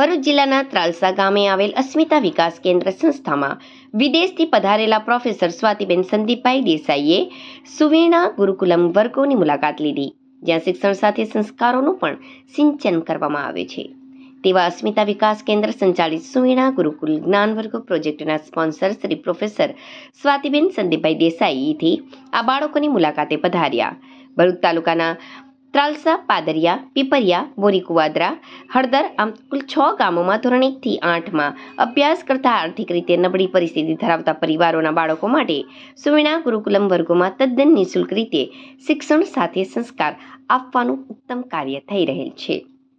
ભરૂચ જિલ્લાના ત્રાલસા ગામે આવેલ અસ્મિતા વિકાસ કેન્દ્ર સંસ્થામાં વિદેશથી પધારેલા પ્રોફેસર સ્વાતિબેન સંદીપભાઈ દેસાઈએ સુવિણા ગુરુકુલમ વર્ગોની મુલાકાત લીધી જ્યાં શિક્ષણ સાથે સંસ્કારોનું પણ સિંચન કરવામાં આવે છે તેવા અસ્મિતા વિકાસ કેન્દ્ર સંચાલિત સુવિણા ગુરુકુલ જ્ઞાન વર્ગ પ્રોજેક્ટના સ્પોન્સર શ્રી પ્રોફેસર સ્વાતિબેન સંદીપભાઈ દેસાઈથી આ બાળકોની મુલાકાતે પધાર્યા ભરૂચ તાલુકાના ત્રાલસા પાદરિયા પીપરિયા બોરીકુવાદરા હળદર આમ કુલ છ ગામોમાં ધોરણ એકથી આઠમાં અભ્યાસ કરતા આર્થિક રીતે નબળી પરિસ્થિતિ ધરાવતા પરિવારોના બાળકો માટે સુવિણા ગુરુકુલમ વર્ગોમાં તદ્દન નિઃશુલ્ક રીતે શિક્ષણ સાથે સંસ્કાર આપવાનું ઉત્તમ કાર્ય થઈ રહેલ છે